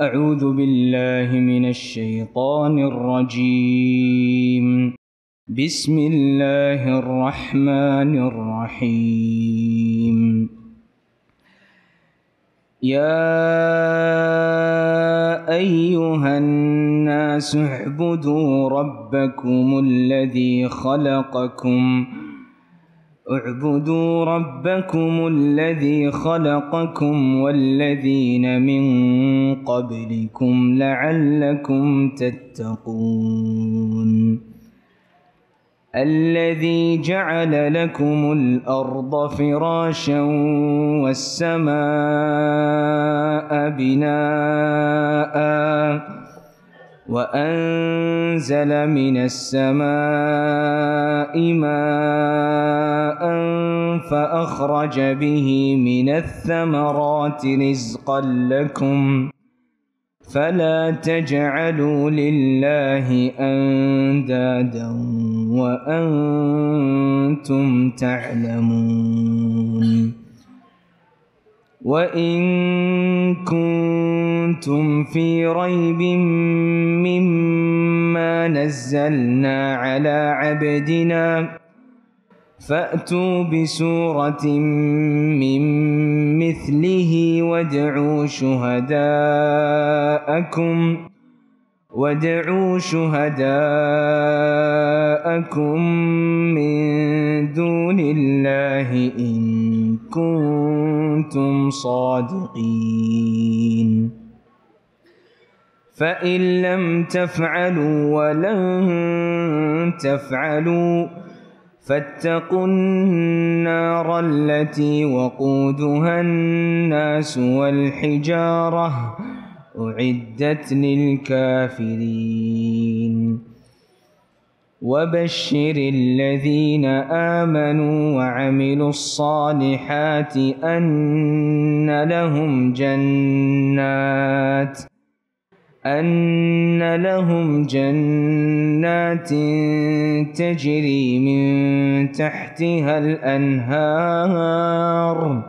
أعوذ بالله من الشيطان الرجيم بسم الله الرحمن الرحيم يا أيها الناس اعبدوا ربكم الذي خلقكم اعبدوا ربكم الذي خلقكم والذين من قبلكم لعلكم تتقون الذي جعل لكم الارض فراشا والسماء بناءً وأنزل من السماء ماء فأخرج به من الثمرات رزقا لكم فلا تجعلوا لله أندادا وأنتم تعلمون وإن كنتم في ريب مما نزلنا على عبدنا فأتوا بسورة من مثله وادعوا شهداءكم وادعوا شهداءكم من دون الله إن كنتم صادقين فإن لم تفعلوا ولن تفعلوا فاتقوا النار التي وقودها الناس والحجاره أعدت للكافرين وبشر الذين آمنوا وعملوا الصالحات أن لهم جنات أن لهم جنات تجري من تحتها الأنهار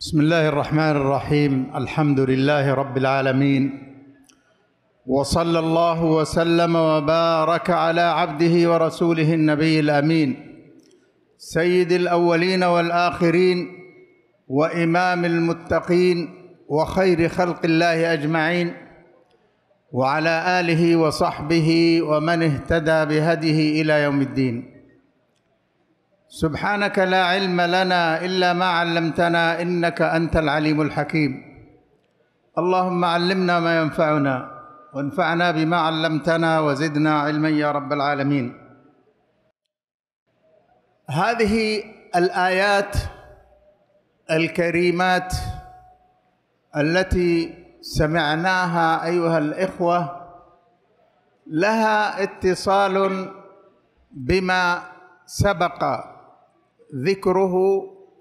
بسم الله الرحمن الرحيم الحمد لله رب العالمين وصلى الله وسلم وبارك على عبده ورسوله النبي الامين سيد الاولين والاخرين وامام المتقين وخير خلق الله اجمعين وعلى اله وصحبه ومن اهتدى بهديه الى يوم الدين سبحانك لا علم لنا الا ما علمتنا انك انت العليم الحكيم اللهم علمنا ما ينفعنا وانفعنا بما علمتنا وزدنا علما يا رب العالمين هذه الايات الكريمات التي سمعناها ايها الاخوه لها اتصال بما سبق ذكره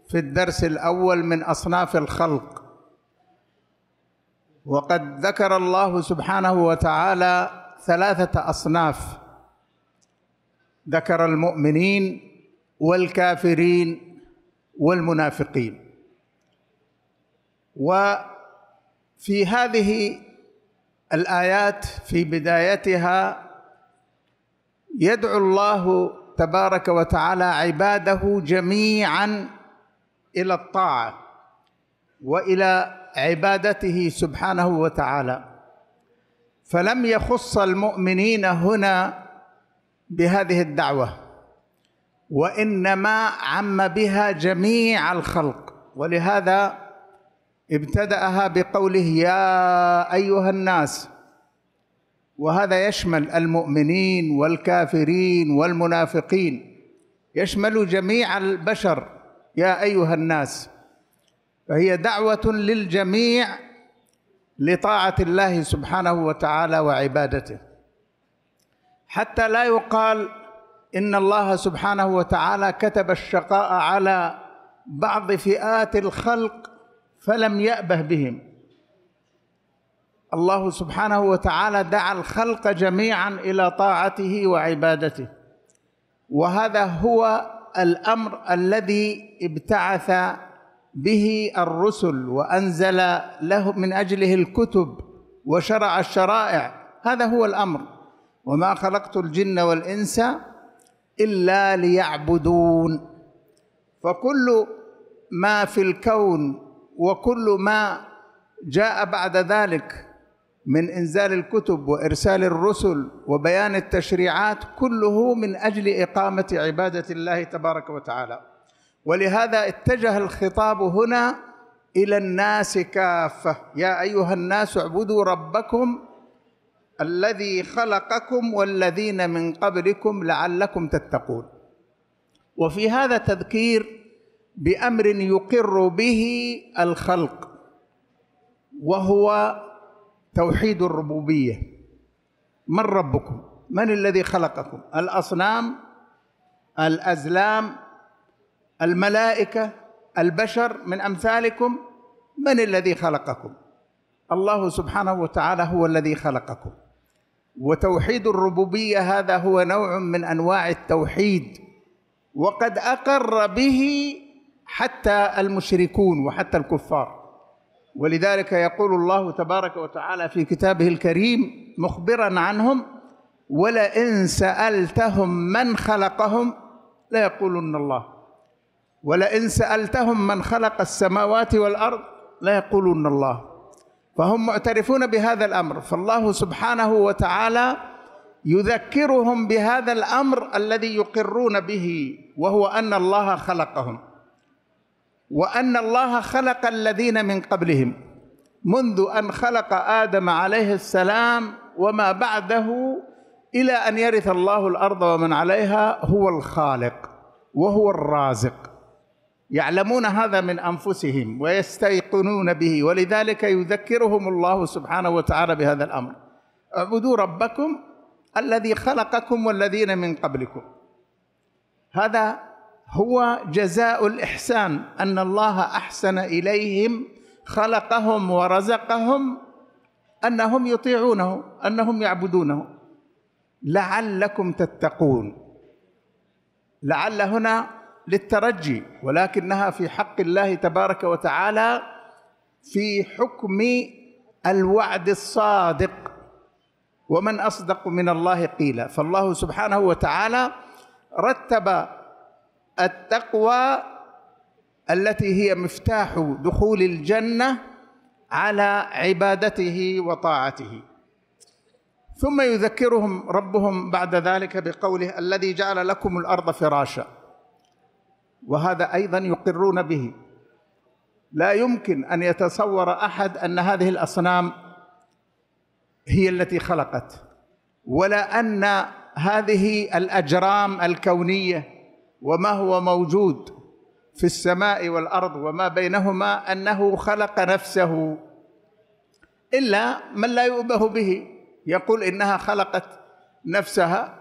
في الدرس الاول من اصناف الخلق وقد ذكر الله سبحانه وتعالى ثلاثه اصناف ذكر المؤمنين والكافرين والمنافقين وفي هذه الايات في بدايتها يدعو الله تبارك وتعالى عباده جميعا الى الطاعه والى عبادته سبحانه وتعالى فلم يخص المؤمنين هنا بهذه الدعوه وانما عم بها جميع الخلق ولهذا ابتداها بقوله يا ايها الناس وهذا يشمل المؤمنين والكافرين والمنافقين يشمل جميع البشر يا ايها الناس فهي دعوه للجميع لطاعه الله سبحانه وتعالى وعبادته حتى لا يقال ان الله سبحانه وتعالى كتب الشقاء على بعض فئات الخلق فلم يأبه بهم الله سبحانه وتعالى دعا الخلق جميعا الى طاعته وعبادته وهذا هو الامر الذي ابتعث به الرسل وانزل له من اجله الكتب وشرع الشرائع هذا هو الامر وما خلقت الجن والانس الا ليعبدون فكل ما في الكون وكل ما جاء بعد ذلك من انزال الكتب وارسال الرسل وبيان التشريعات كله من اجل اقامه عباده الله تبارك وتعالى ولهذا اتجه الخطاب هنا الى الناس كافه يا ايها الناس اعبدوا ربكم الذي خلقكم والذين من قبلكم لعلكم تتقون وفي هذا تذكير بامر يقر به الخلق وهو توحيد الربوبية من ربكم من الذي خلقكم الأصنام الأزلام الملائكة البشر من أمثالكم من الذي خلقكم الله سبحانه وتعالى هو الذي خلقكم وتوحيد الربوبية هذا هو نوع من أنواع التوحيد وقد أقر به حتى المشركون وحتى الكفار ولذلك يقول الله تبارك وتعالى في كتابه الكريم مخبرا عنهم ولئن سألتهم من خلقهم ليقولن الله ولئن سألتهم من خلق السماوات والأرض ليقولن الله فهم معترفون بهذا الأمر فالله سبحانه وتعالى يذكرهم بهذا الأمر الذي يقرون به وهو أن الله خلقهم وان الله خلق الذين من قبلهم منذ ان خلق ادم عليه السلام وما بعده الى ان يرث الله الارض ومن عليها هو الخالق وهو الرازق يعلمون هذا من انفسهم ويستيقنون به ولذلك يذكرهم الله سبحانه وتعالى بهذا الامر اعبدوا ربكم الذي خلقكم والذين من قبلكم هذا هو جزاء الإحسان أن الله أحسن إليهم خلقهم ورزقهم أنهم يطيعونه أنهم يعبدونه لعلكم تتقون لعل هنا للترجي ولكنها في حق الله تبارك وتعالى في حكم الوعد الصادق ومن اصدق من الله قيلا فالله سبحانه وتعالى رتب التقوى التي هي مفتاح دخول الجنه على عبادته وطاعته ثم يذكرهم ربهم بعد ذلك بقوله الذي جعل لكم الارض فراشا وهذا ايضا يقرون به لا يمكن ان يتصور احد ان هذه الاصنام هي التي خلقت ولا ان هذه الاجرام الكونيه وما هو موجود في السماء والارض وما بينهما انه خلق نفسه الا من لا يؤبه به يقول انها خلقت نفسها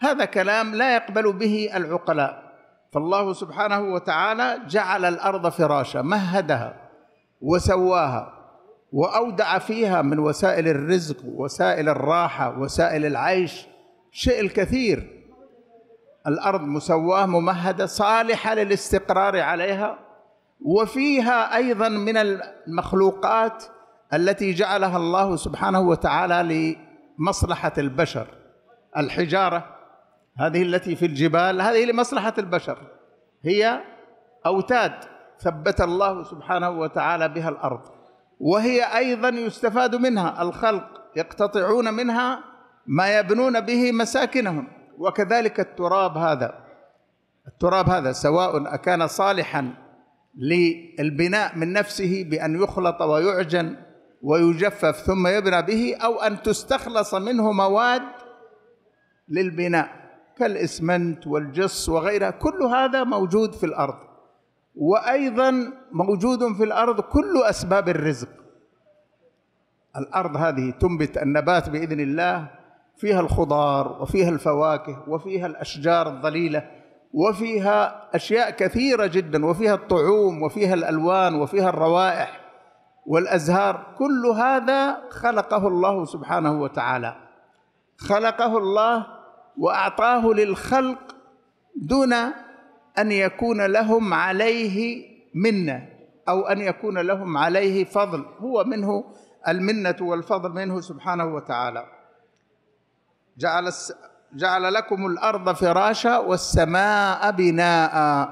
هذا كلام لا يقبل به العقلاء فالله سبحانه وتعالى جعل الارض فراشا مهدها وسواها واودع فيها من وسائل الرزق وسائل الراحه وسائل العيش شيء الكثير الأرض مسواة ممهدة صالحة للاستقرار عليها وفيها أيضا من المخلوقات التي جعلها الله سبحانه وتعالى لمصلحة البشر الحجارة هذه التي في الجبال هذه لمصلحة البشر هي أوتاد ثبت الله سبحانه وتعالى بها الأرض وهي أيضا يستفاد منها الخلق يقتطعون منها ما يبنون به مساكنهم وكذلك التراب هذا التراب هذا سواء أكان صالحا للبناء من نفسه بأن يخلط ويعجن ويجفف ثم يبنى به أو أن تستخلص منه مواد للبناء كالإسمنت والجص وغيرها كل هذا موجود في الأرض وأيضا موجود في الأرض كل أسباب الرزق الأرض هذه تنبت النبات بإذن الله فيها الخضار وفيها الفواكه وفيها الاشجار الظليله وفيها اشياء كثيره جدا وفيها الطعوم وفيها الالوان وفيها الروائح والازهار كل هذا خلقه الله سبحانه وتعالى خلقه الله واعطاه للخلق دون ان يكون لهم عليه منه او ان يكون لهم عليه فضل هو منه المنه والفضل منه سبحانه وتعالى جعل جعل لكم الارض فراشا والسماء بناء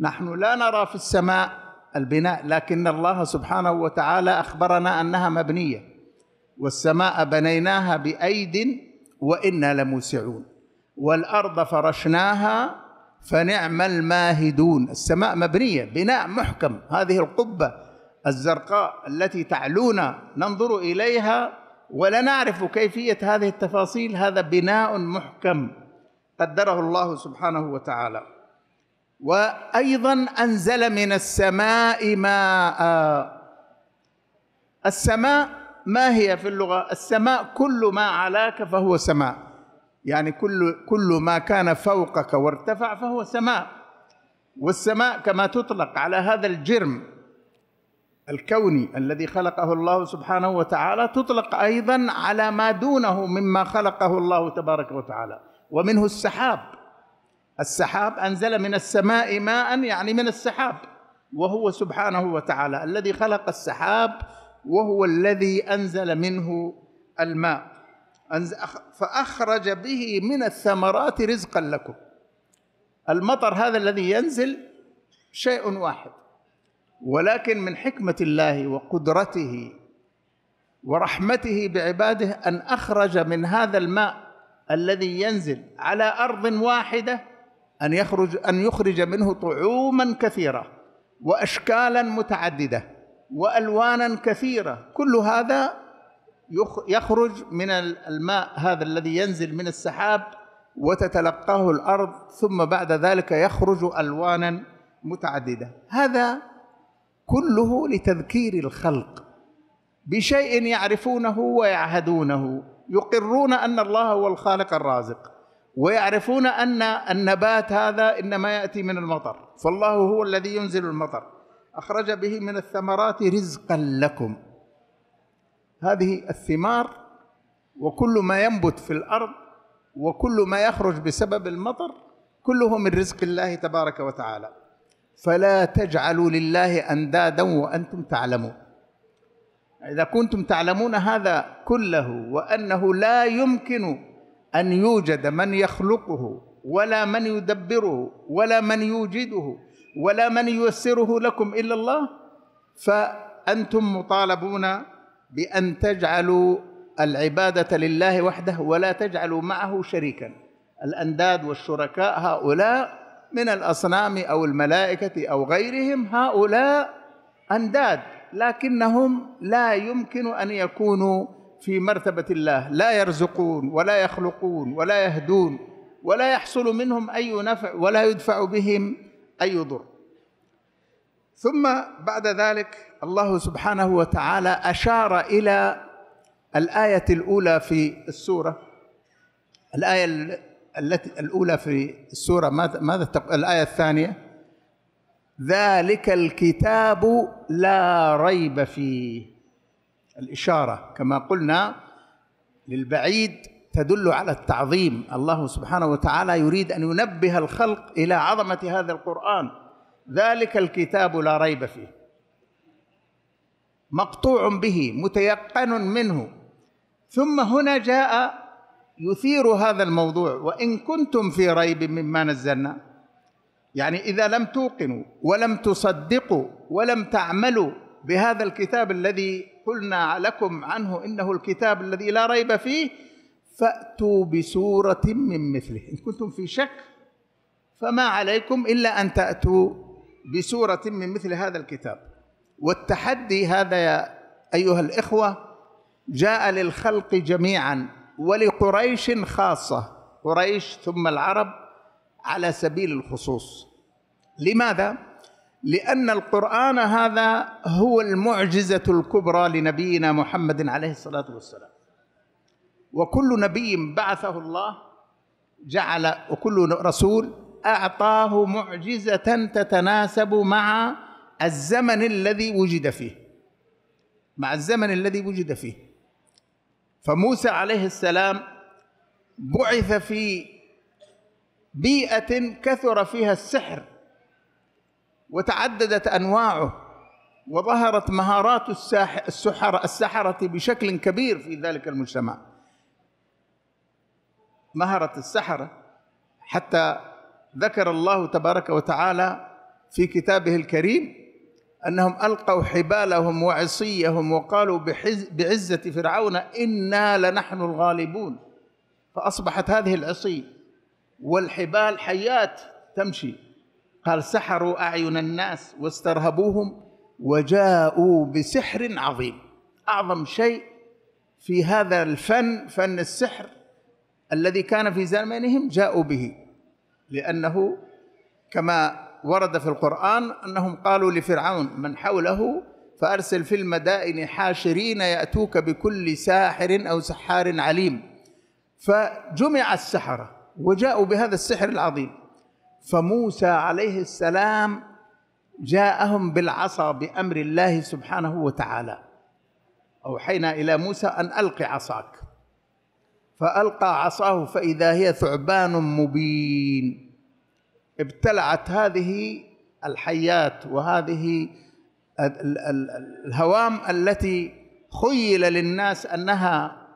نحن لا نرى في السماء البناء لكن الله سبحانه وتعالى اخبرنا انها مبنيه والسماء بنيناها بايد وانا لموسعون والارض فرشناها فنعم الماهدون السماء مبنيه بناء محكم هذه القبه الزرقاء التي تعلونا ننظر اليها ولا نعرف كيفية هذه التفاصيل هذا بناء محكم قدره الله سبحانه وتعالى وأيضا أنزل من السماء ماء السماء ما هي في اللغة السماء كل ما علاك فهو سماء يعني كل كل ما كان فوقك وارتفع فهو سماء والسماء كما تطلق على هذا الجرم الكوني الذي خلقه الله سبحانه وتعالى تطلق ايضا على ما دونه مما خلقه الله تبارك وتعالى ومنه السحاب السحاب انزل من السماء ماء يعني من السحاب وهو سبحانه وتعالى الذي خلق السحاب وهو الذي انزل منه الماء فاخرج به من الثمرات رزقا لكم المطر هذا الذي ينزل شيء واحد ولكن من حكمه الله وقدرته ورحمته بعباده ان اخرج من هذا الماء الذي ينزل على ارض واحده ان يخرج ان يخرج منه طعوما كثيره واشكالا متعدده والوانا كثيره كل هذا يخرج من الماء هذا الذي ينزل من السحاب وتتلقاه الارض ثم بعد ذلك يخرج الوانا متعدده هذا كله لتذكير الخلق بشيء يعرفونه ويعهدونه يقرون ان الله هو الخالق الرازق ويعرفون ان النبات هذا انما ياتي من المطر فالله هو الذي ينزل المطر اخرج به من الثمرات رزقا لكم هذه الثمار وكل ما ينبت في الارض وكل ما يخرج بسبب المطر كله من رزق الله تبارك وتعالى فلا تجعلوا لله اندادا وانتم تعلمون اذا كنتم تعلمون هذا كله وانه لا يمكن ان يوجد من يخلقه ولا من يدبره ولا من يوجده ولا من ييسره لكم الا الله فانتم مطالبون بان تجعلوا العباده لله وحده ولا تجعلوا معه شريكا الانداد والشركاء هؤلاء من الاصنام او الملائكه او غيرهم هؤلاء انداد لكنهم لا يمكن ان يكونوا في مرتبه الله لا يرزقون ولا يخلقون ولا يهدون ولا يحصل منهم اي نفع ولا يدفع بهم اي ضر ثم بعد ذلك الله سبحانه وتعالى اشار الى الايه الاولى في السوره الايه التي الأولى في السورة ماذا الآية الثانية ذلك الكتاب لا ريب فيه الإشارة كما قلنا للبعيد تدل على التعظيم الله سبحانه وتعالى يريد أن ينبه الخلق إلى عظمة هذا القرآن ذلك الكتاب لا ريب فيه مقطوع به متيقن منه ثم هنا جاء يثير هذا الموضوع وان كنتم في ريب مما نزلنا يعني اذا لم توقنوا ولم تصدقوا ولم تعملوا بهذا الكتاب الذي قلنا لكم عنه انه الكتاب الذي لا ريب فيه فاتوا بسوره من مثله ان كنتم في شك فما عليكم الا ان تاتوا بسوره من مثل هذا الكتاب والتحدي هذا يا ايها الاخوه جاء للخلق جميعا ولقريش خاصة قريش ثم العرب على سبيل الخصوص لماذا؟ لأن القرآن هذا هو المعجزة الكبرى لنبينا محمد عليه الصلاة والسلام وكل نبي بعثه الله جعل وكل رسول أعطاه معجزة تتناسب مع الزمن الذي وجد فيه مع الزمن الذي وجد فيه فموسى عليه السلام بعث في بيئة كثر فيها السحر وتعددت أنواعه وظهرت مهارات السحر السحرة بشكل كبير في ذلك المجتمع مهرة السحرة حتى ذكر الله تبارك وتعالى في كتابه الكريم أنهم ألقوا حبالهم وعصيهم وقالوا بعزة فرعون إنا لنحن الغالبون فأصبحت هذه العصي والحبال حيات تمشي قال سحروا أعين الناس واسترهبوهم وجاءوا بسحر عظيم أعظم شيء في هذا الفن فن السحر الذي كان في زمانهم جاءوا به لأنه كما ورد في القرآن أنهم قالوا لفرعون من حوله فأرسل في المدائن حاشرين يأتوك بكل ساحر أو سحار عليم فجمع السحرة وجاءوا بهذا السحر العظيم فموسى عليه السلام جاءهم بالعصا بأمر الله سبحانه وتعالى أوحينا إلى موسى أن ألق عصاك فألقى عصاه فإذا هي ثعبان مبين ابتلعت هذه الحيات وهذه الهوام التي خيل للناس انها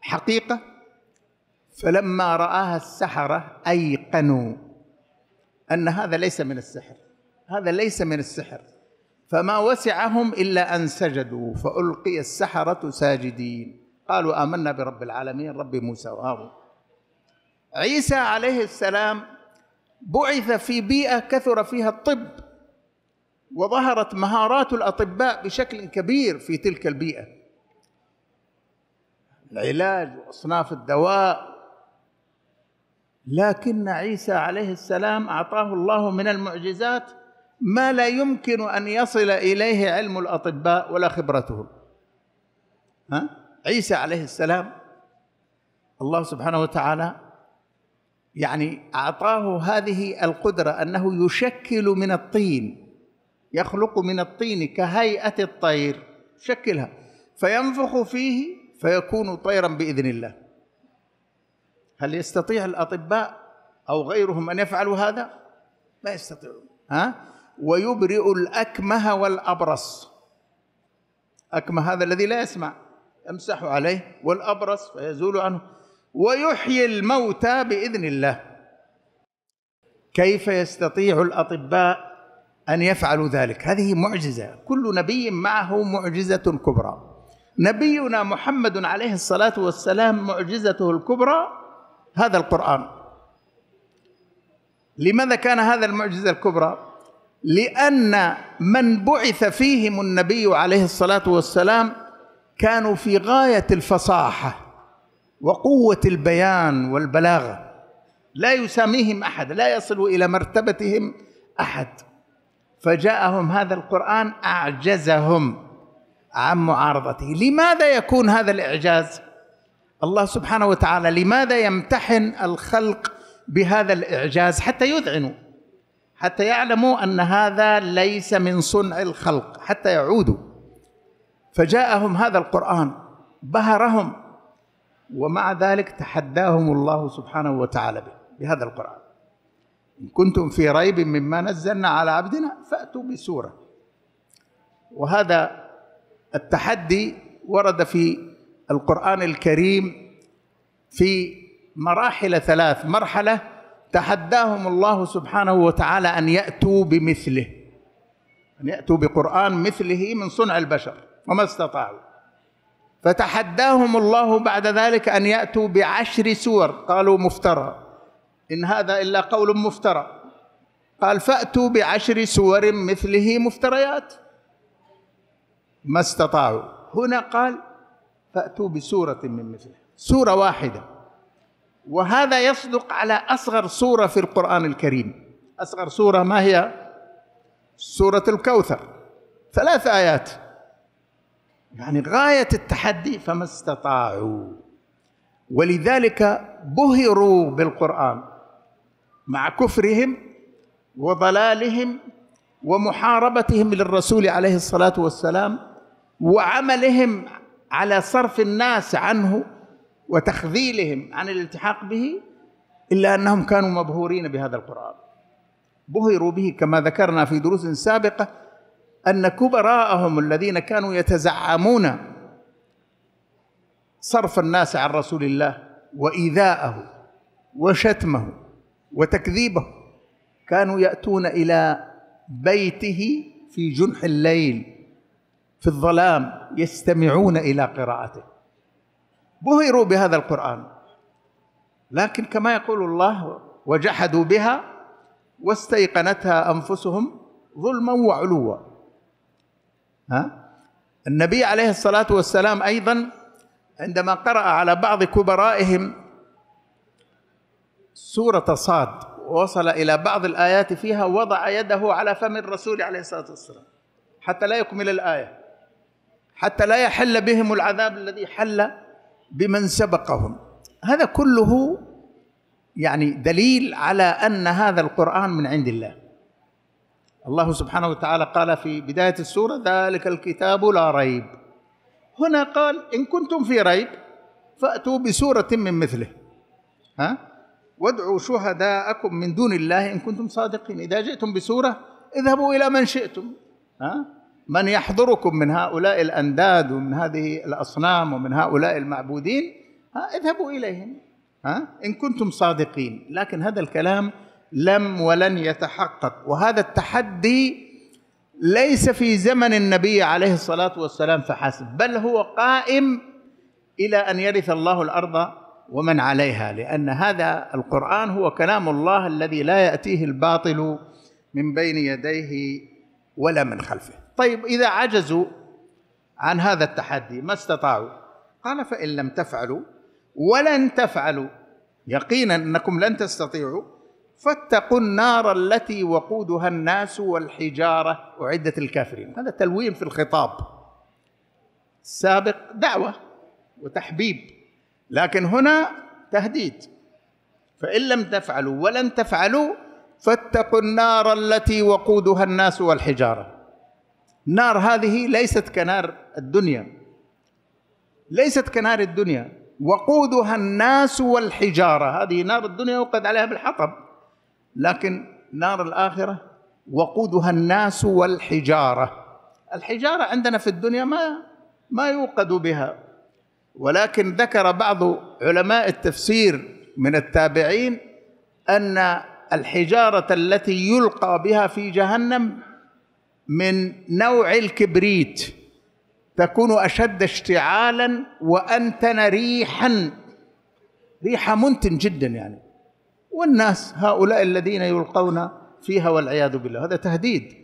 حقيقه فلما راها السحره ايقنوا ان هذا ليس من السحر هذا ليس من السحر فما وسعهم الا ان سجدوا فالقي السحره ساجدين قالوا امنا برب العالمين رب موسى وهارون عيسى عليه السلام بعث في بيئه كثر فيها الطب وظهرت مهارات الاطباء بشكل كبير في تلك البيئه العلاج واصناف الدواء لكن عيسى عليه السلام اعطاه الله من المعجزات ما لا يمكن ان يصل اليه علم الاطباء ولا خبرتهم ها عيسى عليه السلام الله سبحانه وتعالى يعني اعطاه هذه القدره انه يشكل من الطين يخلق من الطين كهيئه الطير شكلها فينفخ فيه فيكون طيرا باذن الله هل يستطيع الاطباء او غيرهم ان يفعلوا هذا لا يستطيعون ها ويبرئ الاكمه والابرص اكمه هذا الذي لا يسمع امسح عليه والابرص فيزول عنه ويحيي الموتى باذن الله كيف يستطيع الاطباء ان يفعلوا ذلك هذه معجزه كل نبي معه معجزه كبرى نبينا محمد عليه الصلاه والسلام معجزته الكبرى هذا القران لماذا كان هذا المعجزه الكبرى لأن من بعث فيهم النبي عليه الصلاة والسلام كانوا في غاية الفصاحة وقوه البيان والبلاغه لا يساميهم احد لا يصل الى مرتبتهم احد فجاءهم هذا القران اعجزهم عن معارضته لماذا يكون هذا الاعجاز الله سبحانه وتعالى لماذا يمتحن الخلق بهذا الاعجاز حتى يذعنوا حتى يعلموا ان هذا ليس من صنع الخلق حتى يعودوا فجاءهم هذا القران بهرهم ومع ذلك تحداهم الله سبحانه وتعالى به بهذا القرآن إن كنتم في ريب مما نزلنا على عبدنا فأتوا بسورة وهذا التحدي ورد في القرآن الكريم في مراحل ثلاث مرحلة تحداهم الله سبحانه وتعالى أن يأتوا بمثله أن يأتوا بقرآن مثله من صنع البشر وما استطاعوا فتحداهم الله بعد ذلك أن يأتوا بعشر سور قالوا مفترى إن هذا إلا قول مفترى قال فأتوا بعشر سور مثله مفتريات ما استطاعوا هنا قال فأتوا بسورة من مثله سورة واحدة وهذا يصدق على أصغر سورة في القرآن الكريم أصغر سورة ما هي؟ سورة الكوثر ثلاث آيات يعني غاية التحدي فما استطاعوا ولذلك بهروا بالقرآن مع كفرهم وضلالهم ومحاربتهم للرسول عليه الصلاة والسلام وعملهم على صرف الناس عنه وتخذيلهم عن الالتحاق به إلا أنهم كانوا مبهورين بهذا القرآن بهروا به كما ذكرنا في دروس سابقة أن كبراءهم الذين كانوا يتزعمون صرف الناس عن رسول الله وإيذاءه وشتمه وتكذيبه كانوا يأتون إلى بيته في جنح الليل في الظلام يستمعون إلى قراءته بهروا بهذا القرآن لكن كما يقول الله وجحدوا بها واستيقنتها أنفسهم ظلما وعلوا ها النبي عليه الصلاة والسلام أيضا عندما قرأ على بعض كبرائهم سورة صاد ووصل إلى بعض الآيات فيها وضع يده على فم الرسول عليه الصلاة والسلام حتى لا يكمل الآية حتى لا يحل بهم العذاب الذي حل بمن سبقهم هذا كله يعني دليل على أن هذا القرآن من عند الله الله سبحانه وتعالى قال في بداية السورة ذلك الكتاب لا ريب هنا قال إن كنتم في ريب فأتوا بسورة من مثله ها وادعوا شهداءكم من دون الله إن كنتم صادقين إذا جئتم بسورة اذهبوا إلى من شئتم ها من يحضركم من هؤلاء الأنداد ومن هذه الأصنام ومن هؤلاء المعبودين ها اذهبوا إليهم ها إن كنتم صادقين لكن هذا الكلام لم ولن يتحقق وهذا التحدي ليس في زمن النبي عليه الصلاه والسلام فحسب بل هو قائم الى ان يرث الله الارض ومن عليها لان هذا القران هو كلام الله الذي لا ياتيه الباطل من بين يديه ولا من خلفه طيب اذا عجزوا عن هذا التحدي ما استطاعوا قال فان لم تفعلوا ولن تفعلوا يقينا انكم لن تستطيعوا فاتقوا النار التي وقودها الناس والحجاره اعدت الكافرين هذا تلوين في الخطاب السابق دعوه وتحبيب لكن هنا تهديد فان لم تفعلوا ولن تفعلوا فاتقوا النار التي وقودها الناس والحجاره النار هذه ليست كنار الدنيا ليست كنار الدنيا وقودها الناس والحجاره هذه نار الدنيا يوقد عليها بالحطب لكن نار الآخرة وقودها الناس والحجارة الحجارة عندنا في الدنيا ما ما يوقد بها ولكن ذكر بعض علماء التفسير من التابعين أن الحجارة التي يلقى بها في جهنم من نوع الكبريت تكون أشد اشتعالا وأنتن ريحا ريحة منتن جدا يعني والناس هؤلاء الذين يلقون فيها والعياذ بالله هذا تهديد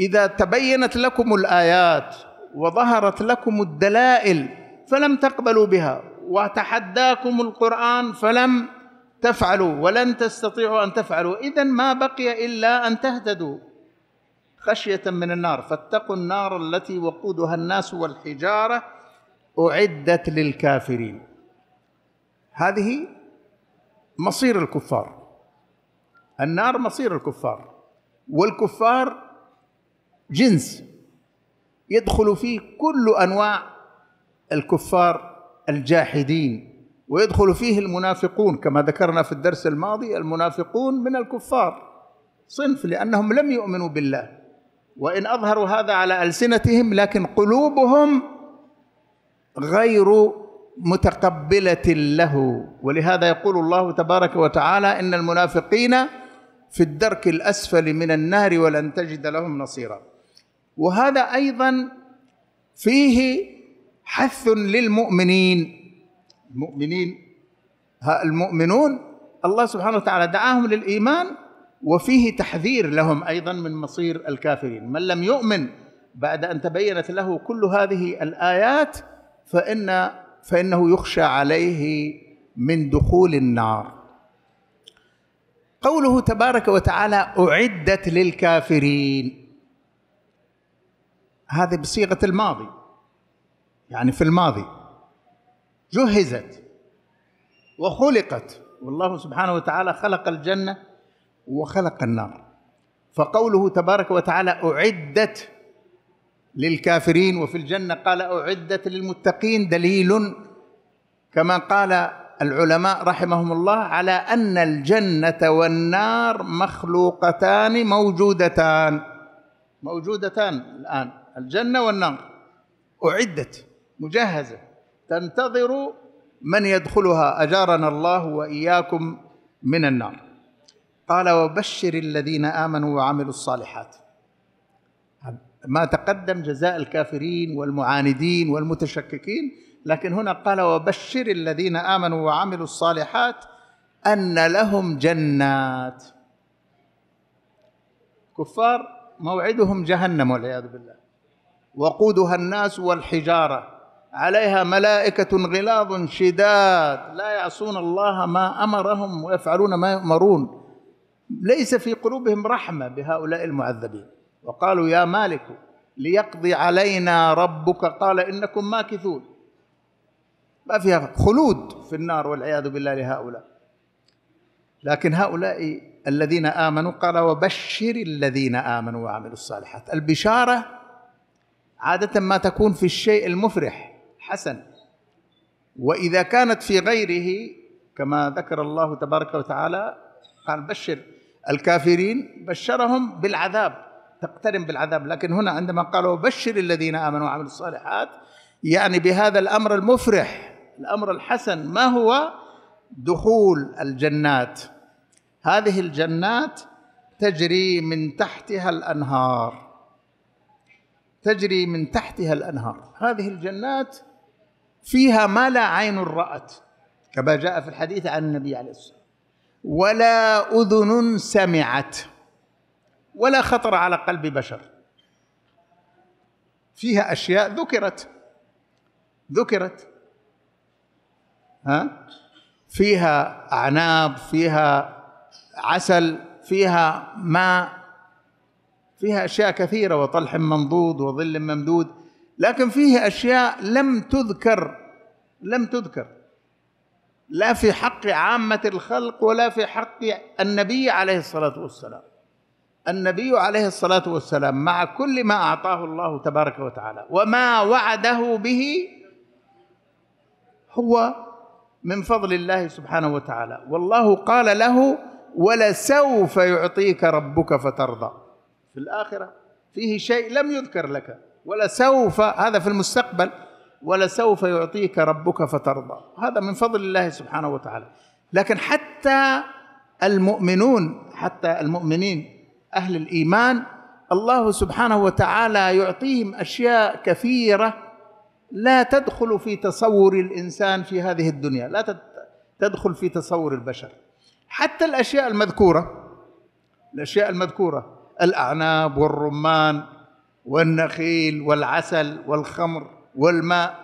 اذا تبينت لكم الايات وظهرت لكم الدلائل فلم تقبلوا بها وتحداكم القران فلم تفعلوا ولن تستطيعوا ان تفعلوا اذا ما بقي الا ان تهتدوا خشيه من النار فاتقوا النار التي وقودها الناس والحجاره اعدت للكافرين هذه مصير الكفار النار مصير الكفار والكفار جنس يدخل فيه كل انواع الكفار الجاحدين ويدخل فيه المنافقون كما ذكرنا في الدرس الماضي المنافقون من الكفار صنف لانهم لم يؤمنوا بالله وان اظهروا هذا على السنتهم لكن قلوبهم غير متقبله له ولهذا يقول الله تبارك وتعالى ان المنافقين في الدرك الاسفل من النار ولن تجد لهم نصيرا وهذا ايضا فيه حث للمؤمنين المؤمنين المؤمنون الله سبحانه وتعالى دعاهم للايمان وفيه تحذير لهم ايضا من مصير الكافرين من لم يؤمن بعد ان تبينت له كل هذه الايات فان فانه يخشى عليه من دخول النار قوله تبارك وتعالى اعدت للكافرين هذه بصيغه الماضي يعني في الماضي جهزت وخلقت والله سبحانه وتعالى خلق الجنه وخلق النار فقوله تبارك وتعالى اعدت للكافرين وفي الجنة قال أعدت للمتقين دليل كما قال العلماء رحمهم الله على أن الجنة والنار مخلوقتان موجودتان موجودتان الآن الجنة والنار أعدت مجهزة تنتظر من يدخلها أجارنا الله وإياكم من النار قال وبشر الذين آمنوا وعملوا الصالحات ما تقدم جزاء الكافرين والمعاندين والمتشككين لكن هنا قال وبشر الذين امنوا وعملوا الصالحات ان لهم جنات كفار موعدهم جهنم والعياذ بالله وقودها الناس والحجاره عليها ملائكه غلاظ شداد لا يعصون الله ما امرهم ويفعلون ما يؤمرون ليس في قلوبهم رحمه بهؤلاء المعذبين وقالوا يا مالك ليقضي علينا ربك قال انكم ماكثون ما فيها خلود في النار والعياذ بالله لهؤلاء لكن هؤلاء الذين امنوا قال وبشر الذين امنوا وعملوا الصالحات البشاره عاده ما تكون في الشيء المفرح حسن واذا كانت في غيره كما ذكر الله تبارك وتعالى قال بشر الكافرين بشرهم بالعذاب تقترن بالعذاب لكن هنا عندما قالوا بشر الذين امنوا وعملوا الصالحات يعني بهذا الامر المفرح الامر الحسن ما هو دخول الجنات هذه الجنات تجري من تحتها الانهار تجري من تحتها الانهار هذه الجنات فيها ما لا عين رات كما جاء في الحديث عن النبي عليه الصلاه والسلام ولا اذن سمعت ولا خطر على قلب بشر فيها أشياء ذكرت ذكرت ها فيها أعناب فيها عسل فيها ماء فيها أشياء كثيرة وطلح منضود وظل ممدود لكن فيه أشياء لم تذكر لم تذكر لا في حق عامة الخلق ولا في حق النبي عليه الصلاة والسلام النبي عليه الصلاه والسلام مع كل ما اعطاه الله تبارك وتعالى وما وعده به هو من فضل الله سبحانه وتعالى والله قال له ولسوف يعطيك ربك فترضى في الاخره فيه شيء لم يذكر لك ولسوف هذا في المستقبل ولسوف يعطيك ربك فترضى هذا من فضل الله سبحانه وتعالى لكن حتى المؤمنون حتى المؤمنين اهل الايمان الله سبحانه وتعالى يعطيهم اشياء كثيره لا تدخل في تصور الانسان في هذه الدنيا لا تدخل في تصور البشر حتى الاشياء المذكوره الاشياء المذكوره الاعناب والرمان والنخيل والعسل والخمر والماء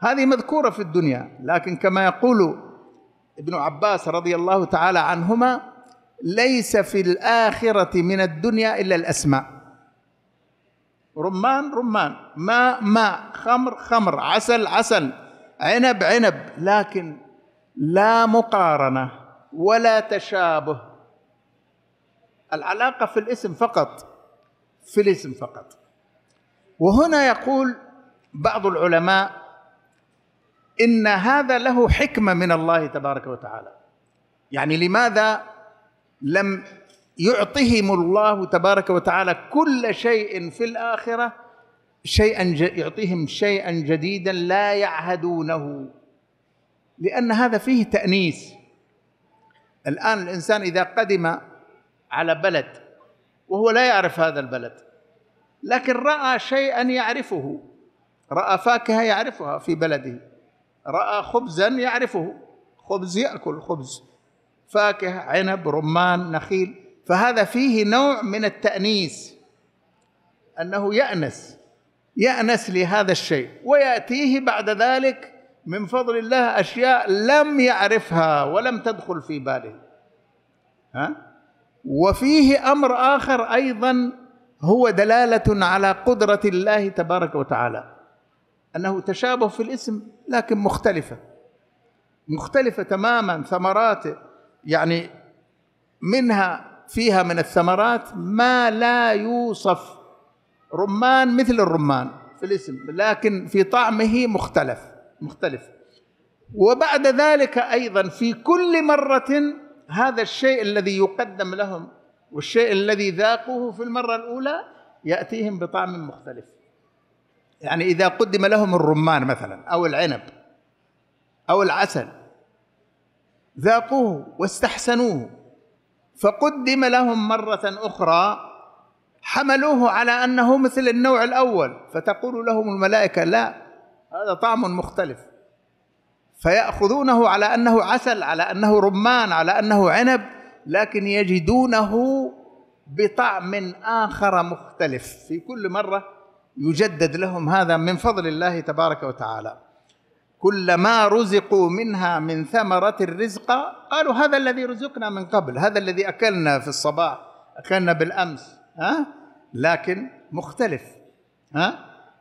هذه مذكوره في الدنيا لكن كما يقول ابن عباس رضي الله تعالى عنهما ليس في الآخرة من الدنيا إلا الأسماء رمان رمان ماء ماء خمر خمر عسل عسل عنب عنب لكن لا مقارنة ولا تشابه العلاقة في الاسم فقط في الاسم فقط وهنا يقول بعض العلماء ان هذا له حكمه من الله تبارك وتعالى يعني لماذا لم يعطهم الله تبارك وتعالى كل شيء في الاخره شيئا يعطيهم شيئا جديدا لا يعهدونه لان هذا فيه تانيث الان الانسان اذا قدم على بلد وهو لا يعرف هذا البلد لكن راى شيئا يعرفه راى فاكهه يعرفها في بلده راى خبزا يعرفه خبز ياكل خبز فاكهة عنب رمان نخيل فهذا فيه نوع من التأنيس أنه يأنس يأنس لهذا الشيء ويأتيه بعد ذلك من فضل الله أشياء لم يعرفها ولم تدخل في باله ها؟ وفيه أمر آخر أيضا هو دلالة على قدرة الله تبارك وتعالى أنه تشابه في الاسم لكن مختلفة مختلفة تماما ثمراته يعني منها فيها من الثمرات ما لا يوصف رمان مثل الرمان في الاسم لكن في طعمه مختلف مختلف وبعد ذلك ايضا في كل مره هذا الشيء الذي يقدم لهم والشيء الذي ذاقوه في المره الاولى ياتيهم بطعم مختلف يعني اذا قدم لهم الرمان مثلا او العنب او العسل ذاقوه واستحسنوه فقدم لهم مرة أخرى حملوه على أنه مثل النوع الأول فتقول لهم الملائكة لا هذا طعم مختلف فيأخذونه على أنه عسل على أنه رمان على أنه عنب لكن يجدونه بطعم آخر مختلف في كل مرة يجدد لهم هذا من فضل الله تبارك وتعالى كلما رزقوا منها من ثمرة الرزق قالوا هذا الذي رزقنا من قبل هذا الذي أكلنا في الصباح أكلنا بالأمس ها لكن مختلف ها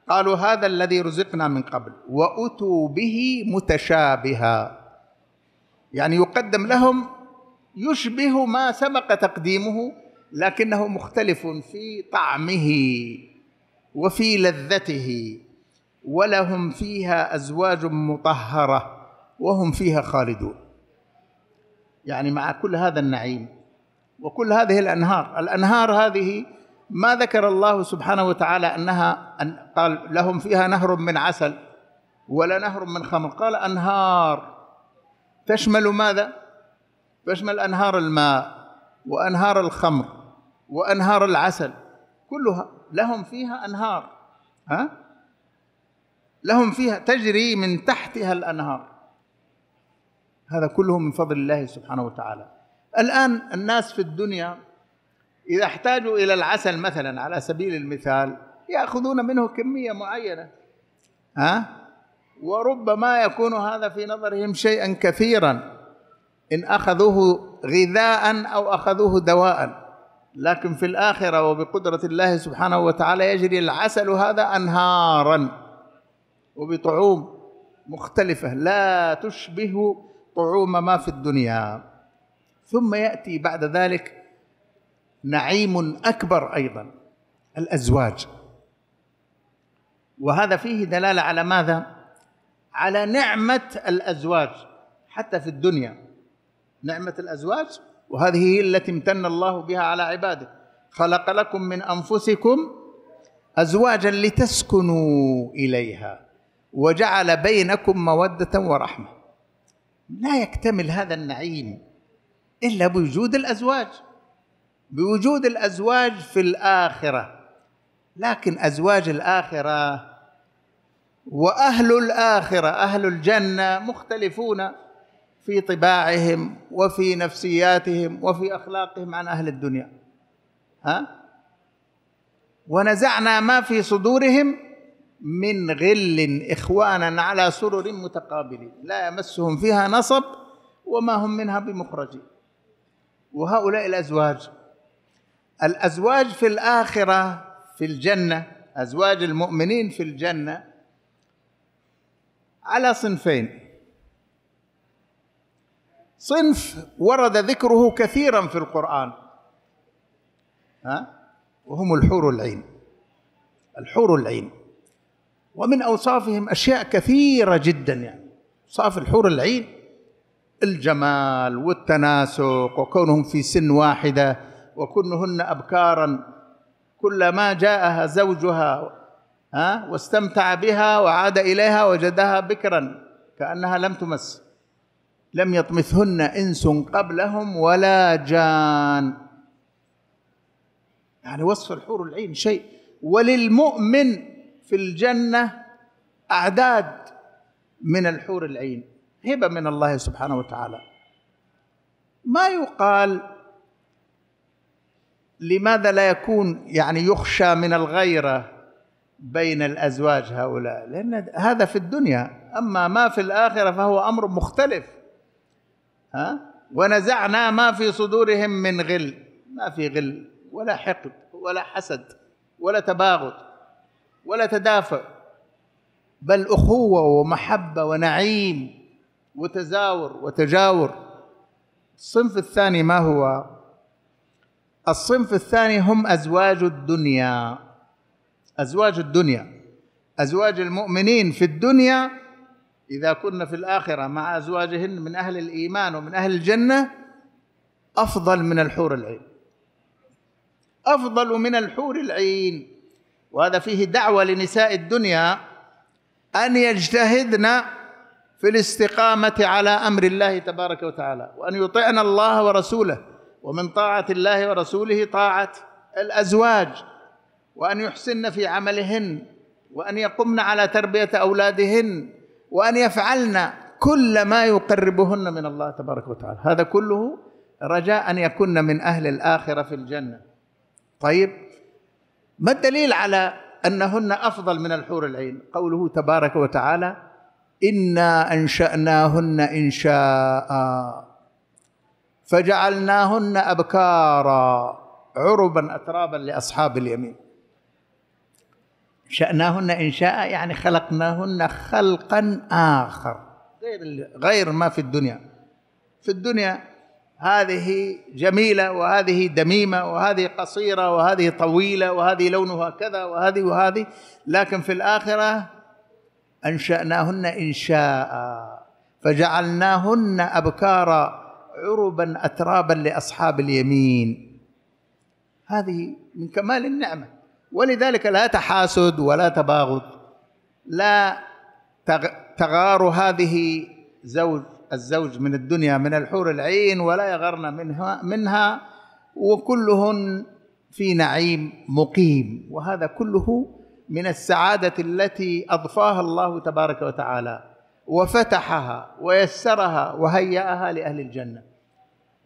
قالوا هذا الذي رزقنا من قبل وأتوا به متشابها يعني يقدم لهم يشبه ما سبق تقديمه لكنه مختلف في طعمه وفي لذته ولهم فيها أزواج مطهرة وهم فيها خالدون يعني مع كل هذا النعيم وكل هذه الأنهار الأنهار هذه ما ذكر الله سبحانه وتعالى أنها أن قال لهم فيها نهر من عسل ولا نهر من خمر قال أنهار تشمل ماذا؟ تشمل أنهار الماء وأنهار الخمر وأنهار العسل كلها لهم فيها أنهار ها؟ لهم فيها تجري من تحتها الانهار هذا كله من فضل الله سبحانه وتعالى الان الناس في الدنيا اذا احتاجوا الى العسل مثلا على سبيل المثال ياخذون منه كميه معينه ها وربما يكون هذا في نظرهم شيئا كثيرا ان اخذوه غذاء او اخذوه دواء لكن في الاخره وبقدره الله سبحانه وتعالى يجري العسل هذا انهارا وبطعوم مختلفة لا تشبه طعوم ما في الدنيا ثم يأتي بعد ذلك نعيم أكبر أيضا الأزواج وهذا فيه دلالة على ماذا؟ على نعمة الأزواج حتى في الدنيا نعمة الأزواج وهذه هي التي امتن الله بها على عباده خلق لكم من أنفسكم أزواجا لتسكنوا إليها وجعل بينكم موده ورحمه لا يكتمل هذا النعيم الا بوجود الازواج بوجود الازواج في الاخره لكن ازواج الاخره واهل الاخره اهل الجنه مختلفون في طباعهم وفي نفسياتهم وفي اخلاقهم عن اهل الدنيا ها ونزعنا ما في صدورهم من غل إخوانا على سرر متقابلين لا يمسهم فيها نصب وما هم منها بمخرجين وهؤلاء الأزواج الأزواج في الآخرة في الجنة أزواج المؤمنين في الجنة على صنفين صنف ورد ذكره كثيرا في القرآن ها وهم الحور العين الحور العين ومن أوصافهم أشياء كثيرة جدا يعني أوصاف الحور العين الجمال والتناسق وكونهم في سن واحدة وكنهن أبكارا كلما جاءها زوجها ها واستمتع بها وعاد إليها وجدها بكرا كأنها لم تمس لم يطمثهن إنس قبلهم ولا جان يعني وصف الحور العين شيء وللمؤمن في الجنة أعداد من الحور العين هبة من الله سبحانه وتعالى ما يقال لماذا لا يكون يعني يخشى من الغيره بين الازواج هؤلاء لان هذا في الدنيا اما ما في الاخره فهو امر مختلف ها ونزعنا ما في صدورهم من غل ما في غل ولا حقد ولا حسد ولا تباغض ولا تدافع بل أخوة ومحبة ونعيم وتزاور وتجاور الصنف الثاني ما هو الصنف الثاني هم أزواج الدنيا أزواج الدنيا أزواج المؤمنين في الدنيا إذا كنا في الآخرة مع أزواجهن من أهل الإيمان ومن أهل الجنة أفضل من الحور العين أفضل من الحور العين وهذا فيه دعوة لنساء الدنيا أن يجتهدن في الاستقامة على أمر الله تبارك وتعالى وأن يطعن الله ورسوله ومن طاعة الله ورسوله طاعة الأزواج وأن يحسن في عملهن وأن يقمن على تربية أولادهن وأن يفعلن كل ما يقربهن من الله تبارك وتعالى هذا كله رجاء أن يكن من أهل الآخرة في الجنة طيب ما الدليل على أنهن أفضل من الحور العين قوله تبارك وتعالى إنا أنشأناهن إنشاء فجعلناهن أبكارا عربا أترابا لأصحاب اليمين شأناهن إنشاء يعني خلقناهن خلقا آخر غير غير ما في الدنيا في الدنيا هذه جميلة وهذه دميمة وهذه قصيرة وهذه طويلة وهذه لونها كذا وهذه وهذه لكن في الآخرة أنشأناهن إنشاء فجعلناهن أبكارا عربا أترابا لأصحاب اليمين هذه من كمال النعمة ولذلك لا تحاسد ولا تباغض لا تغار هذه زوج الزوج من الدنيا من الحور العين ولا يغرن منها منها وكلهن في نعيم مقيم وهذا كله من السعاده التي اضفاها الله تبارك وتعالى وفتحها ويسرها وهيأها لاهل الجنه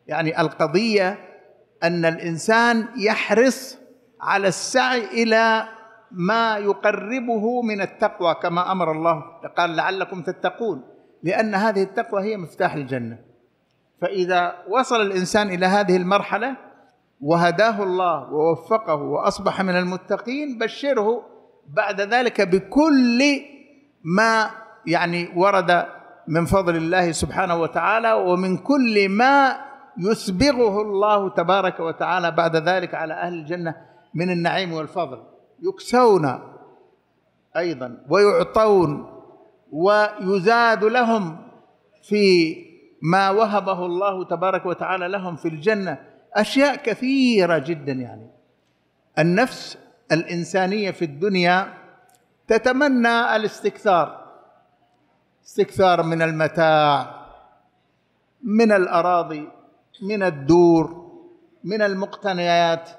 يعني القضيه ان الانسان يحرص على السعي الى ما يقربه من التقوى كما امر الله قال لعلكم تتقون لأن هذه التقوى هي مفتاح الجنة فإذا وصل الإنسان إلى هذه المرحلة وهداه الله ووفقه وأصبح من المتقين بشره بعد ذلك بكل ما يعني ورد من فضل الله سبحانه وتعالى ومن كل ما يسبغه الله تبارك وتعالى بعد ذلك على أهل الجنة من النعيم والفضل يكسون أيضا ويعطون ويزاد لهم في ما وهبه الله تبارك وتعالى لهم في الجنه اشياء كثيره جدا يعني النفس الانسانيه في الدنيا تتمنى الاستكثار استكثار من المتاع من الاراضي من الدور من المقتنيات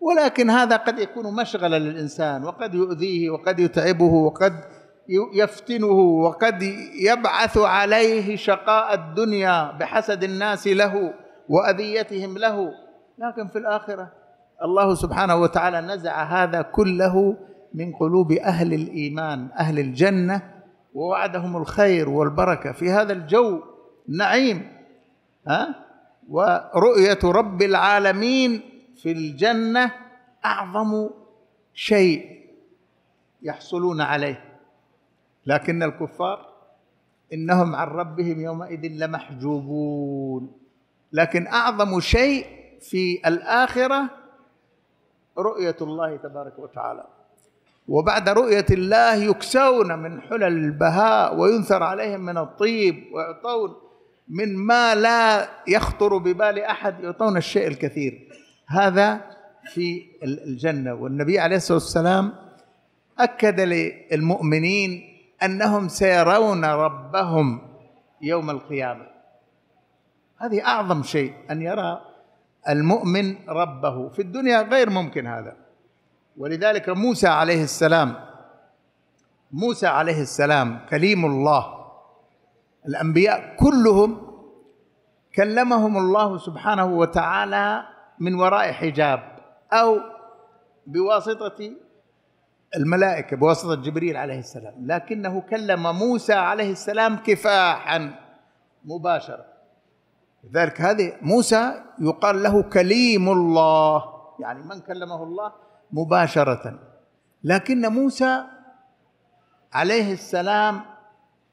ولكن هذا قد يكون مشغلا للانسان وقد يؤذيه وقد يتعبه وقد يفتنه وقد يبعث عليه شقاء الدنيا بحسد الناس له واذيتهم له لكن في الاخره الله سبحانه وتعالى نزع هذا كله من قلوب اهل الايمان اهل الجنه ووعدهم الخير والبركه في هذا الجو نعيم ها ورؤيه رب العالمين في الجنه اعظم شيء يحصلون عليه لكن الكفار انهم عن ربهم يومئذ لمحجوبون لكن اعظم شيء في الاخره رؤيه الله تبارك وتعالى وبعد رؤيه الله يكسون من حلل البهاء وينثر عليهم من الطيب ويعطون من ما لا يخطر ببال احد يعطون الشيء الكثير هذا في الجنه والنبي عليه الصلاه والسلام اكد للمؤمنين انهم سيرون ربهم يوم القيامه هذه اعظم شيء ان يرى المؤمن ربه في الدنيا غير ممكن هذا ولذلك موسى عليه السلام موسى عليه السلام كليم الله الانبياء كلهم كلمهم الله سبحانه وتعالى من وراء حجاب او بواسطه الملائكة بواسطة جبريل عليه السلام لكنه كلم موسى عليه السلام كفاحا مباشرة لذلك هذه موسى يقال له كليم الله يعني من كلمه الله مباشرة لكن موسى عليه السلام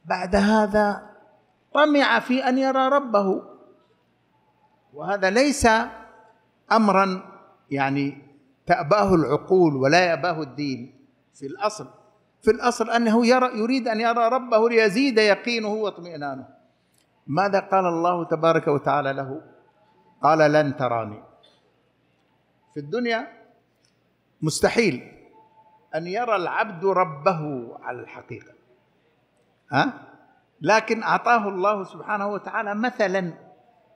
بعد هذا طمع في أن يرى ربه وهذا ليس أمرا يعني تأباه العقول ولا يأباه الدين في الأصل في الأصل أنه يرى يريد أن يرى ربه ليزيد يقينه واطمئنانه ماذا قال الله تبارك وتعالى له قال لن تراني في الدنيا مستحيل أن يرى العبد ربه على الحقيقة ها؟ لكن أعطاه الله سبحانه وتعالى مثلا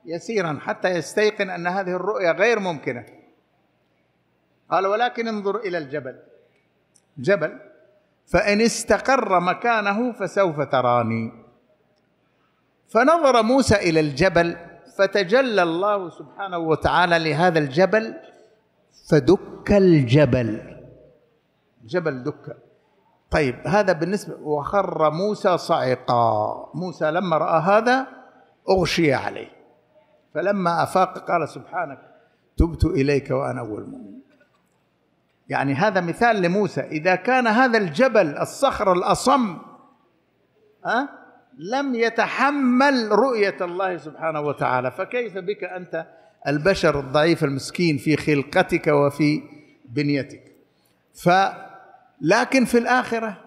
يسيرا حتى يستيقن أن هذه الرؤيا غير ممكنة قال ولكن انظر إلى الجبل جبل فإن استقر مكانه فسوف تراني فنظر موسى إلى الجبل فتجلى الله سبحانه وتعالى لهذا الجبل فدك الجبل جبل دك طيب هذا بالنسبة وخر موسى صعقا موسى لما رأى هذا أغشي عليه فلما أفاق قال سبحانك تبت إليك وأنا أول مؤمن يعني هذا مثال لموسى إذا كان هذا الجبل الصخر الأصم أه؟ لم يتحمل رؤية الله سبحانه وتعالى فكيف بك أنت البشر الضعيف المسكين في خلقتك وفي بنيتك ف لكن في الآخرة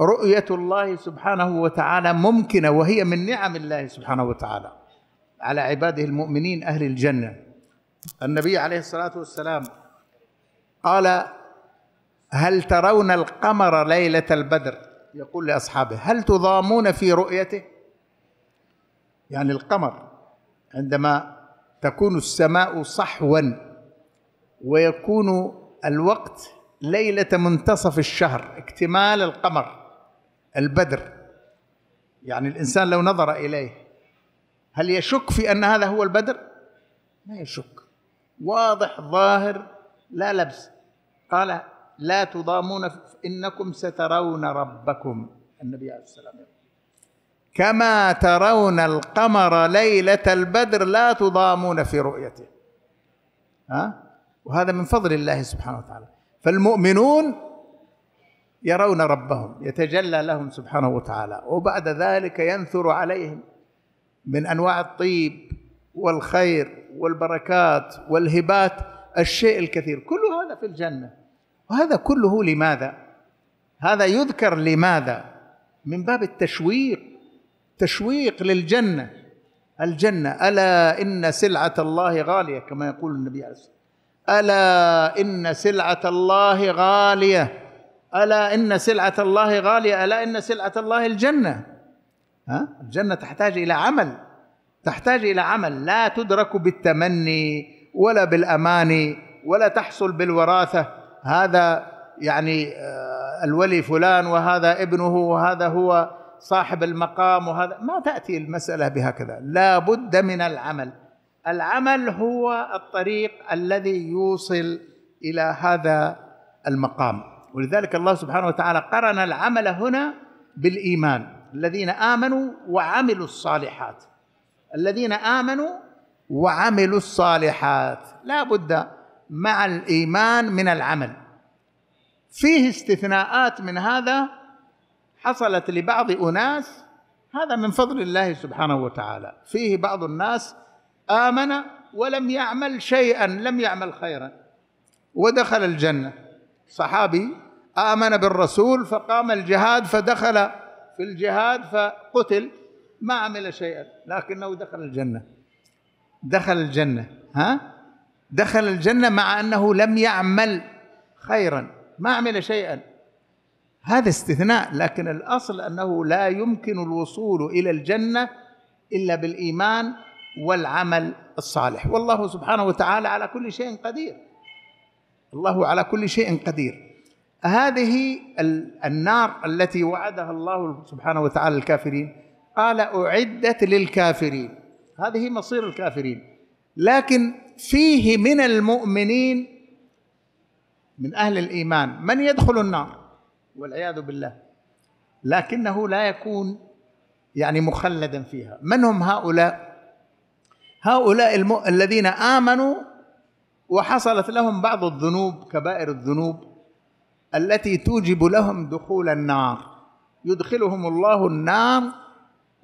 رؤية الله سبحانه وتعالى ممكنة وهي من نعم الله سبحانه وتعالى على عباده المؤمنين أهل الجنة النبي عليه الصلاة والسلام قال هل ترون القمر ليلة البدر يقول لأصحابه هل تضامون في رؤيته يعني القمر عندما تكون السماء صحوا ويكون الوقت ليلة منتصف الشهر اكتمال القمر البدر يعني الإنسان لو نظر إليه هل يشك في أن هذا هو البدر؟ ما يشك واضح ظاهر لا لبس قال لا تضامون إنكم سترون ربكم النبي عليه السلام كما ترون القمر ليلة البدر لا تضامون في رؤيته ها وهذا من فضل الله سبحانه وتعالى فالمؤمنون يرون ربهم يتجلى لهم سبحانه وتعالى وبعد ذلك ينثر عليهم من انواع الطيب والخير والبركات والهبات الشيء الكثير كل هذا في الجنة وهذا كله لماذا هذا يذكر لماذا من باب التشويق تشويق للجنة الجنة ألا إن سلعة الله غالية كما يقول النبي عليه الصلاة ألا إن سلعة الله غالية ألا إن سلعة الله غالية ألا إن سلعة الله الجنة ها الجنة تحتاج إلى عمل تحتاج إلى عمل لا تدرك بالتمني ولا بالاماني ولا تحصل بالوراثه هذا يعني آه، الولي فلان وهذا ابنه وهذا هو صاحب المقام وهذا ما تاتي المساله بهكذا لا بد من العمل العمل هو الطريق الذي يوصل الى هذا المقام ولذلك الله سبحانه وتعالى قرن العمل هنا بالايمان الذين امنوا وعملوا الصالحات الذين امنوا وعملوا الصالحات لا بد مع الإيمان من العمل فيه استثناءات من هذا حصلت لبعض أناس هذا من فضل الله سبحانه وتعالى فيه بعض الناس آمن ولم يعمل شيئا لم يعمل خيرا ودخل الجنة صحابي آمن بالرسول فقام الجهاد فدخل في الجهاد فقتل ما عمل شيئا لكنه دخل الجنه دخل الجنة ها دخل الجنة مع أنه لم يعمل خيرا ما عمل شيئا هذا استثناء لكن الأصل أنه لا يمكن الوصول إلى الجنة إلا بالإيمان والعمل الصالح والله سبحانه وتعالى على كل شيء قدير الله على كل شيء قدير هذه النار التي وعدها الله سبحانه وتعالى الكافرين قال أعدت للكافرين هذه مصير الكافرين لكن فيه من المؤمنين من اهل الايمان من يدخل النار والعياذ بالله لكنه لا يكون يعني مخلدا فيها من هم هؤلاء هؤلاء المؤ... الذين امنوا وحصلت لهم بعض الذنوب كبائر الذنوب التي توجب لهم دخول النار يدخلهم الله النار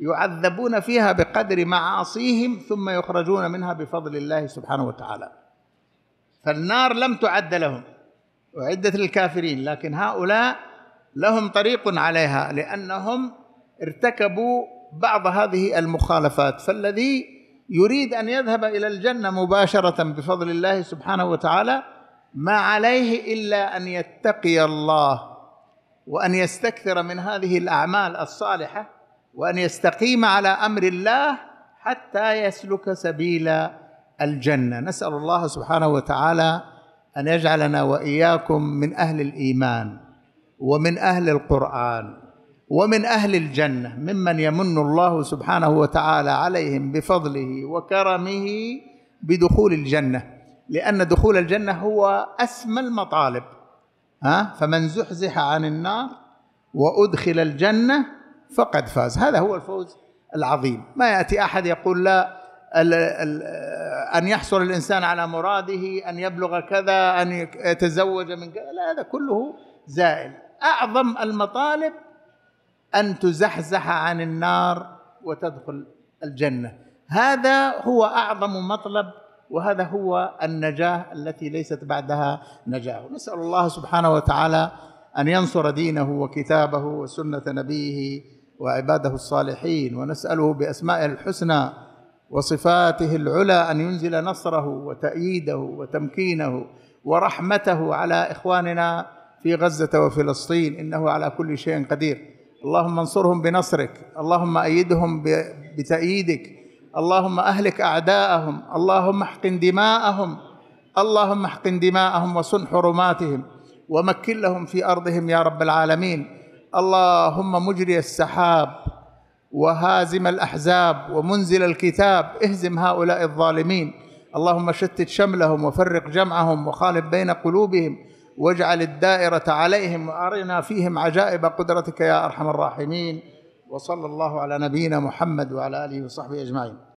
يعذبون فيها بقدر معاصيهم ثم يخرجون منها بفضل الله سبحانه وتعالى فالنار لم تعد لهم أعدت للكافرين لكن هؤلاء لهم طريق عليها لأنهم ارتكبوا بعض هذه المخالفات فالذي يريد أن يذهب إلى الجنة مباشرة بفضل الله سبحانه وتعالى ما عليه إلا أن يتقي الله وأن يستكثر من هذه الأعمال الصالحة وان يستقيم على امر الله حتى يسلك سبيل الجنه نسال الله سبحانه وتعالى ان يجعلنا واياكم من اهل الايمان ومن اهل القران ومن اهل الجنه ممن يمن الله سبحانه وتعالى عليهم بفضله وكرمه بدخول الجنه لان دخول الجنه هو اسمى المطالب ها فمن زحزح عن النار وادخل الجنه فقد فاز هذا هو الفوز العظيم ما يأتي أحد يقول لا أن يحصل الإنسان على مراده أن يبلغ كذا أن يتزوج من كذا لا هذا كله زائل أعظم المطالب أن تزحزح عن النار وتدخل الجنة هذا هو أعظم مطلب وهذا هو النجاة التي ليست بعدها نجاة نسأل الله سبحانه وتعالى أن ينصر دينه وكتابه وسنة نبيه وعباده الصالحين ونساله باسمائه الحسنى وصفاته العلى ان ينزل نصره وتاييده وتمكينه ورحمته على اخواننا في غزه وفلسطين انه على كل شيء قدير اللهم انصرهم بنصرك اللهم ايدهم بتاييدك اللهم اهلك اعداءهم اللهم احقن دماءهم اللهم احقن دماءهم وصن حرماتهم ومكن لهم في ارضهم يا رب العالمين اللهم مجري السحاب وهازم الاحزاب ومنزل الكتاب اهزم هؤلاء الظالمين اللهم شتت شملهم وفرق جمعهم وخالف بين قلوبهم واجعل الدائره عليهم وارنا فيهم عجائب قدرتك يا ارحم الراحمين وصلى الله على نبينا محمد وعلى اله وصحبه اجمعين